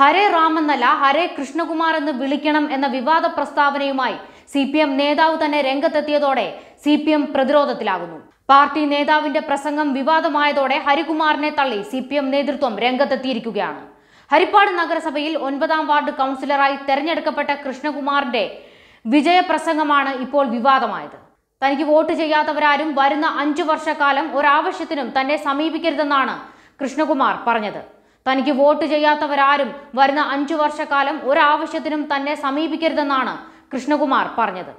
ഹരേ റാം എന്നല്ല ഹരേ കൃഷ്ണകുമാർ എന്ന് വിളിക്കണം എന്ന വിവാദ പ്രസ്താവനയുമായി സി പി എം നേതാവ് തന്നെ രംഗത്തെത്തിയതോടെ സി പി എം പ്രതിരോധത്തിലാകുന്നു പാർട്ടി നേതാവിന്റെ പ്രസംഗം വിവാദമായതോടെ ഹരികുമാറിനെ തള്ളി സി പി എം നേതൃത്വം രംഗത്തെത്തിയിരിക്കുകയാണ് ഹരിപ്പാട് നഗരസഭയിൽ ഒൻപതാം വാർഡ് കൗൺസിലറായി തെരഞ്ഞെടുക്കപ്പെട്ട കൃഷ്ണകുമാറിന്റെ വിജയപ്രസംഗമാണ് ഇപ്പോൾ വിവാദമായത് തനിക്ക് വോട്ട് ചെയ്യാത്തവരാരും വരുന്ന അഞ്ചു വർഷക്കാലം ഒരാവശ്യത്തിനും തന്നെ സമീപിക്കരുതെന്നാണ് കൃഷ്ണകുമാർ പറഞ്ഞത് തനിക്ക് വോട്ട് ചെയ്യാത്തവരാരും വരുന്ന അഞ്ചു വർഷക്കാലം ഒരാവശ്യത്തിനും തന്നെ സമീപിക്കരുതെന്നാണ് കൃഷ്ണകുമാർ പറഞ്ഞത്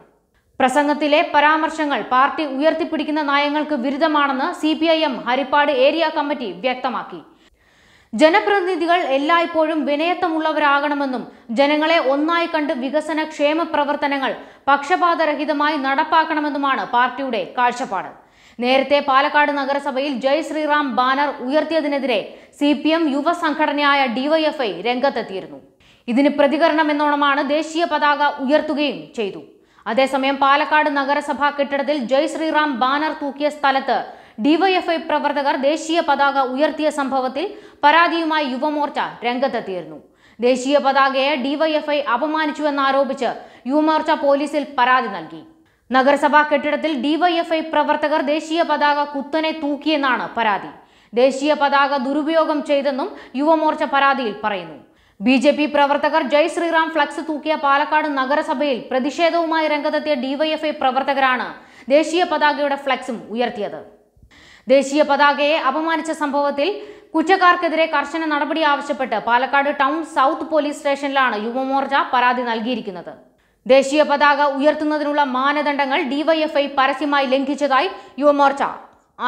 പ്രസംഗത്തിലെ പരാമർശങ്ങൾ പാർട്ടി ഉയർത്തിപ്പിടിക്കുന്ന നയങ്ങൾക്ക് വിരുദ്ധമാണെന്ന് C P I M Haripad area committee വ്യക്തമാക്കി ജനപ്രതിനിധികൾ എല്ലായ്പ്പോഴും വിനയത്തമുള്ളവരാകണമെന്നും ജനങ്ങളെ ഒന്നായി കണ്ട് വികസന ക്ഷേമ പ്രവർത്തനങ്ങൾ പക്ഷപാതരഹിതമായി നടപ്പാക്കണമെന്നുമാണ് പാർട്ടിയുടെ കാഴ്ചപ്പാട് നേരത്തെ പാലക്കാട് നഗരസഭയിൽ ജയ് ശ്രീറാം ബാനർ ഉയർത്തിയതിനെതിരെ സി പി എം യുവസംഘടനയായ ഡിവൈഎഫ്ഐ രംഗത്തെത്തിയിരുന്നു ഇതിന് പ്രതികരണം എന്നോണമാണ് ദേശീയ പതാക ഉയർത്തുകയും ചെയ്തു അതേസമയം പാലക്കാട് നഗരസഭാ കെട്ടിടത്തിൽ ജയ് ശ്രീറാം ബാനർ തൂക്കിയ സ്ഥലത്ത് ഡിവൈഎഫ്ഐ പ്രവർത്തകർ ദേശീയ പതാക ഉയർത്തിയ സംഭവത്തിൽ പരാതിയുമായി യുവമോർച്ച രംഗത്തെത്തിയിരുന്നു ദേശീയ പതാകയെ ഡിവൈഎഫ്ഐ അപമാനിച്ചുവെന്നാരോപിച്ച് യുവമോർച്ച പോലീസിൽ പരാതി നൽകി നഗരസഭാ കെട്ടിടത്തിൽ ഡിവൈഎഫ്ഐ പ്രവർത്തകർ ദേശീയ പതാക കുത്തനെ തൂക്കിയെന്നാണ് പരാതി ദേശീയ പതാക ദുരുപയോഗം ചെയ്തെന്നും യുവമോർച്ച പരാതിയിൽ പറയുന്നു ബി ജെ പി പ്രവർത്തകർ ജയ് ശ്രീറാം ഫ്ലക്സ് തൂക്കിയ പാലക്കാട് നഗരസഭയിൽ പ്രതിഷേധവുമായി രംഗത്തെത്തിയ ഡിവൈഎഫ്ഐ പ്രവർത്തകരാണ് ദേശീയ പതാകയുടെ ഫ്ലക്സും ഉയർത്തിയത് ദേശീയ പതാകയെ അപമാനിച്ച സംഭവത്തിൽ കുറ്റക്കാർക്കെതിരെ കർശന നടപടി ആവശ്യപ്പെട്ട് പാലക്കാട് ടൗൺ സൗത്ത് പോലീസ് സ്റ്റേഷനിലാണ് യുവമോർച്ച പരാതി നൽകിയിരിക്കുന്നത് ദേശീയ പതാക ഉയർത്തുന്നതിനുള്ള മാനദണ്ഡങ്ങൾ ഡിവൈഎഫ്ഐ പരസ്യമായി ലംഘിച്ചതായി യുവമോർച്ച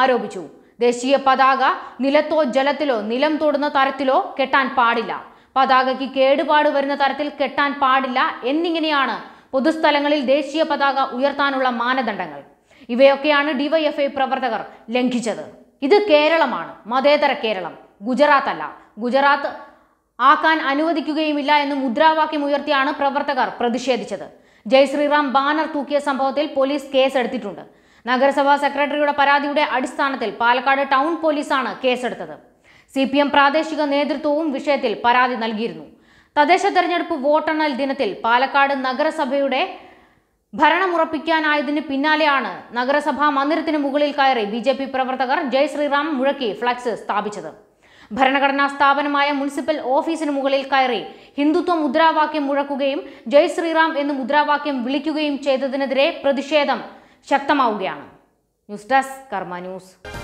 ആരോപിച്ചു ദേശീയ പതാക നിലത്തോ ജലത്തിലോ നിലം തൊടുന്ന തരത്തിലോ കെട്ടാൻ പാടില്ല പതാകയ്ക്ക് കേടുപാട് വരുന്ന തരത്തിൽ കെട്ടാൻ പാടില്ല എന്നിങ്ങനെയാണ് പൊതുസ്ഥലങ്ങളിൽ ദേശീയ പതാക ഉയർത്താനുള്ള മാനദണ്ഡങ്ങൾ ഇവയൊക്കെയാണ് ഡിവൈഎഫ്ഐ പ്രവർത്തകർ ലംഘിച്ചത് ഇത് കേരളമാണ് മതേതര കേരളം ഗുജറാത്ത് അല്ല ഗുജറാത്ത് ആക്കാൻ അനുവദിക്കുകയുമില്ല എന്ന് മുദ്രാവാക്യം ഉയർത്തിയാണ് പ്രവർത്തകർ പ്രതിഷേധിച്ചത് ശ്രീറാം ബാനർ തൂക്കിയ സംഭവത്തിൽ പോലീസ് കേസെടുത്തിട്ടുണ്ട് നഗരസഭാ സെക്രട്ടറിയുടെ പരാതിയുടെ അടിസ്ഥാനത്തിൽ പാലക്കാട് ടൗൺ പോലീസാണ് കേസെടുത്തത് സി പി എം പ്രാദേശിക നേതൃത്വവും വിഷയത്തിൽ പരാതി നൽകിയിരുന്നു തദ്ദേശ തെരഞ്ഞെടുപ്പ് വോട്ടെണ്ണൽ ദിനത്തിൽ പാലക്കാട് നഗരസഭയുടെ ഭരണമുറപ്പിക്കാനായതിന് പിന്നാലെയാണ് നഗരസഭാ മന്ദിരത്തിന് മുകളിൽ കയറി ബി പ്രവർത്തകർ ജയ് ശ്രീറാം മുഴക്കി ഫ്ളക്സ് സ്ഥാപിച്ചത് ഭരണഘടനാ സ്ഥാപനമായ മുനിസിപ്പൽ ഓഫീസിന് മുകളിൽ കയറി ഹിന്ദുത്വ മുദ്രാവാക്യം മുഴക്കുകയും ജയ് ശ്രീറാം എന്ന് മുദ്രാവാക്യം വിളിക്കുകയും ചെയ്തതിനെതിരെ പ്രതിഷേധം ശക്തമാവുകയാണ് ന്യൂസ് ഡെസ്ക് കർമ്മ ന്യൂസ്